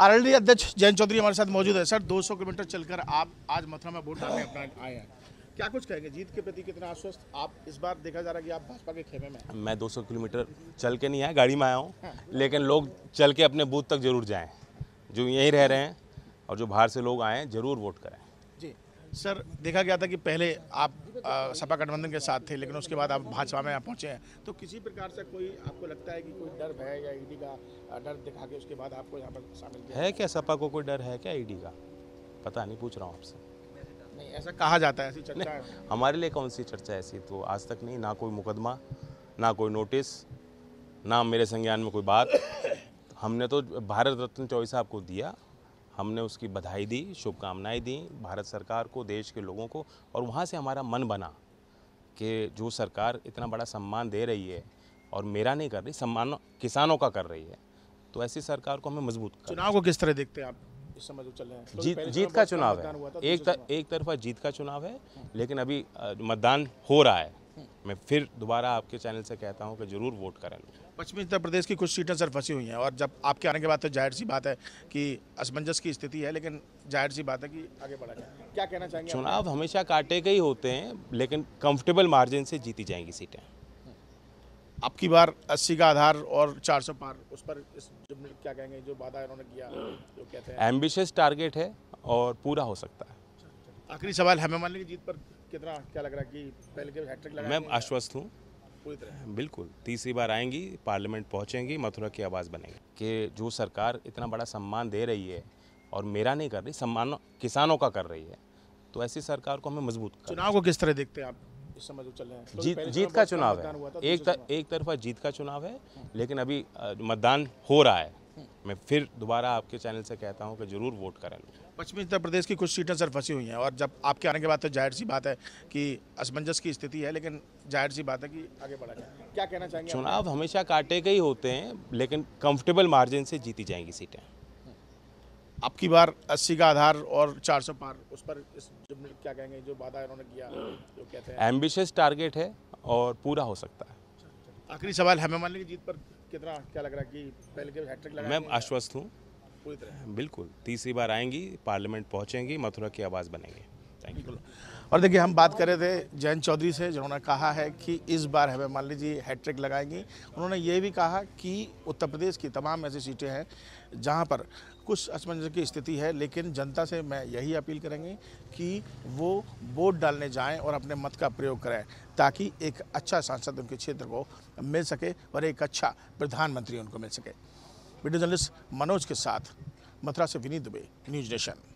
RLD अध्यक्ष जयंत चौधरी हमारे साथ मौजूद है सर 200 किलोमीटर चलकर आप आज मथुरा में वोट डालने अपना आए हैं क्या कुछ कहेंगे जीत के प्रति कितना आश्वस्त आप इस बार देखा जा रहा है कि आप भाजपा के खेमे में मैं 200 किलोमीटर चल के नहीं आया गाड़ी में आया हूँ हाँ। लेकिन लोग चल के अपने बूथ तक जरूर जाएँ जो यहीं रह रहे हैं और जो बाहर से लोग आएँ जरूर वोट करें सर देखा गया था कि पहले आप सपा गठबंधन के साथ थे लेकिन उसके बाद आप भाजपा में पहुंचे हैं तो किसी प्रकार से कोई आपको लगता है कि कोई डर है या ईडी का डर दिखा के उसके बाद आपको यहाँ पर शामिल है क्या सपा को कोई डर है क्या ईडी का पता नहीं पूछ रहा हूँ आपसे नहीं ऐसा कहा जाता है ऐसी चर्चा है। हमारे लिए कौन सी चर्चा ऐसी तो आज तक नहीं ना कोई मुकदमा ना कोई नोटिस ना मेरे संज्ञान में कोई बात हमने तो भारत रत्न चौबीस साहब को दिया हमने उसकी बधाई दी शुभकामनाएं दी भारत सरकार को देश के लोगों को और वहाँ से हमारा मन बना कि जो सरकार इतना बड़ा सम्मान दे रही है और मेरा नहीं कर रही सम्मान किसानों का कर रही है तो ऐसी सरकार को हमें मजबूत चुनाव को किस तरह देखते हैं आप इस समय जो तो चल रहे हैं जीत जीत का चुनाव है एक एक तरफा जीत का चुनाव है लेकिन अभी मतदान हो रहा है मैं फिर दोबारा आपके चैनल से कहता हूँ कि जरूर वोट करें पश्चिमी उत्तर प्रदेश की कुछ सीटें सर फंसी हुई हैं और जब आपके आने के बाद तो जाहिर सी बात है कि असमंजस की स्थिति है लेकिन जाहिर सी बात है कि आगे बढ़ा जाए क्या कहना चाहेंगे चुनाव हमेशा काटे के ही होते हैं लेकिन कंफर्टेबल मार्जिन से जीती जाएंगी सीटें अब की बार 80 का आधार और 400 पार उस पर इस क्या कहेंगे जो वादा इन्होंने किया जो कहते हैं एम्बिशियस टारगेट है और पूरा हो सकता है आखिरी सवाल हेमा मालिनी की जीत पर कितना क्या लग रहा है कि पहले के हैट्रिक लगा मैं आश्वस्त हूँ पूरी तरह बिल्कुल तीसरी बार आएंगी पार्लियामेंट पहुँचेंगी मथुरा की आवाज़ बनेगी कि जो सरकार इतना बड़ा सम्मान दे रही है और मेरा नहीं कर रही सम्मान किसानों का कर रही है तो ऐसी सरकार को हमें मजबूत चुनाव को किस तरह देखते हैं आप इस समय जो तो चल रहे हैं तो जीत जीत का चुनाव है तो एक एक तरफा जीत का चुनाव है लेकिन अभी मतदान हो रहा है मैं फिर दोबारा आपके चैनल से कहता हूँ कि जरूर वोट करें पश्चिमी उत्तर प्रदेश की कुछ सीटें सर फंसी हुई हैं और जब आपके आने के बाद तो जाहिर सी बात है कि असमंजस की स्थिति है लेकिन जाहिर सी बात है कि आगे बढ़ा जाए क्या कहना चाहेंगे चुनाव हमेशा काटे के ही होते हैं लेकिन कंफर्टेबल मार्जिन से जीती जाएंगी सीटें अब की बार 80 का आधार और 400 पार उस पर इस क्या कहेंगे जो वादा इन्होंने किया जो कहते हैं एम्बिशियस टारगेट है और पूरा हो सकता है आखिरी सवाल हेमा मालिनी की जीत पर कितना क्या लग रहा है कि पहले के हैट्रिक लगा मैं आश्वस्त हूँ पूरी तरह बिल्कुल तीसरी बार आएंगी पार्लियामेंट पहुँचेंगी मथुरा की आवाज़ बनेंगे थैंक यू और देखिए हम बात कर रहे थे जयंत चौधरी से जिन्होंने कहा है कि इस बार हमें मान लीजिए हैट्रिक लगाएंगी उन्होंने ये भी कहा कि उत्तर प्रदेश की तमाम ऐसी सीटें हैं जहाँ पर कुछ असमंजस की स्थिति है लेकिन जनता से मैं यही अपील करेंगे कि वो वोट डालने जाएं और अपने मत का प्रयोग करें ताकि एक अच्छा सांसद उनके क्षेत्र को मिल सके और एक अच्छा प्रधानमंत्री उनको मिल सके वीडियो जर्नलिस्ट मनोज के साथ मथुरा से विनीत दुबे न्यूज नेशन